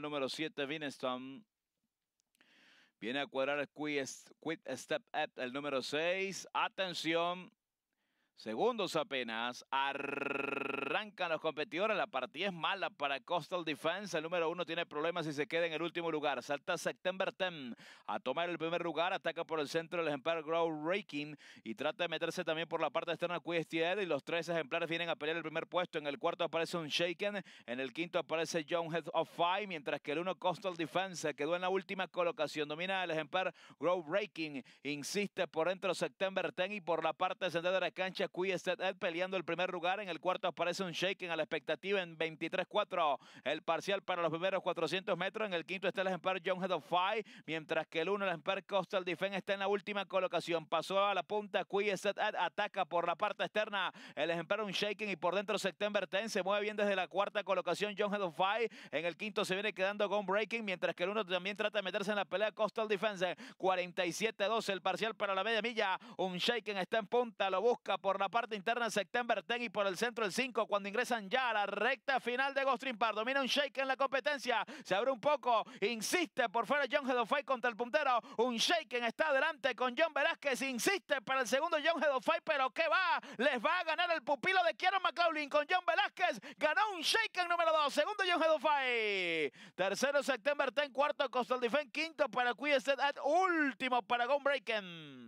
número 7, Vineston. Viene a cuadrar el Step Up, el número 6. Atención. Segundos apenas. Ar arrancan los competidores. La partida es mala para Coastal Defense. El número uno tiene problemas y se queda en el último lugar. Salta September 10 a tomar el primer lugar. Ataca por el centro el ejemplar Grow Raking y trata de meterse también por la parte externa Quiestier. Y los tres ejemplares vienen a pelear el primer puesto. En el cuarto aparece un Shaken. En el quinto aparece John Head of Five. Mientras que el uno Coastal Defense quedó en la última colocación. Domina el ejemplar Grow Raking. Insiste por dentro September 10 y por la parte central de la cancha Quiestier peleando el primer lugar. En el cuarto aparece un shaking a la expectativa en 23-4. El parcial para los primeros 400 metros. En el quinto está el Empire John Head of Five, mientras que el uno el Empire Coastal Defense, está en la última colocación. Pasó a la punta, Set ataca por la parte externa. El ejemplar un shaking y por dentro September 10 se mueve bien desde la cuarta colocación. John Head of en el quinto se viene quedando con breaking, mientras que el uno también trata de meterse en la pelea Coastal Defense. 47-12 el parcial para la media milla. Un shaking está en punta, lo busca por la parte interna September 10 y por el centro el 5 cuando ingresan ya a la recta final de Ghost Pardo. Mira un shake en la competencia. Se abre un poco. Insiste por fuera John Hedofay contra el puntero. Un shake en está adelante con John Velázquez. Insiste para el segundo John Hedofay. Pero ¿qué va. Les va a ganar el pupilo de Kieran McLaughlin con John Velázquez. Ganó un shake número 2. Segundo John Hedofay. Tercero September 10. Cuarto Coastal Defense. Quinto para Queer Set. Último para Breaken.